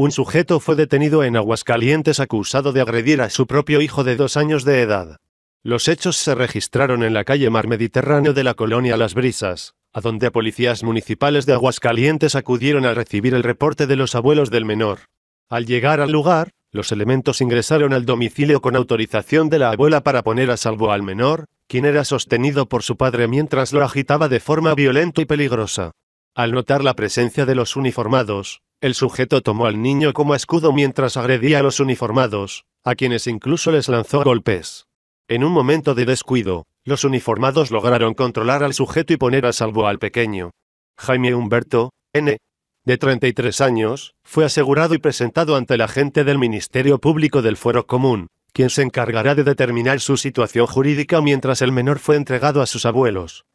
Un sujeto fue detenido en Aguascalientes acusado de agredir a su propio hijo de dos años de edad. Los hechos se registraron en la calle Mar Mediterráneo de la colonia Las Brisas, a donde policías municipales de Aguascalientes acudieron a recibir el reporte de los abuelos del menor. Al llegar al lugar, los elementos ingresaron al domicilio con autorización de la abuela para poner a salvo al menor, quien era sostenido por su padre mientras lo agitaba de forma violenta y peligrosa. Al notar la presencia de los uniformados, el sujeto tomó al niño como escudo mientras agredía a los uniformados, a quienes incluso les lanzó golpes. En un momento de descuido, los uniformados lograron controlar al sujeto y poner a salvo al pequeño. Jaime Humberto, N., de 33 años, fue asegurado y presentado ante la gente del Ministerio Público del Fuero Común, quien se encargará de determinar su situación jurídica mientras el menor fue entregado a sus abuelos.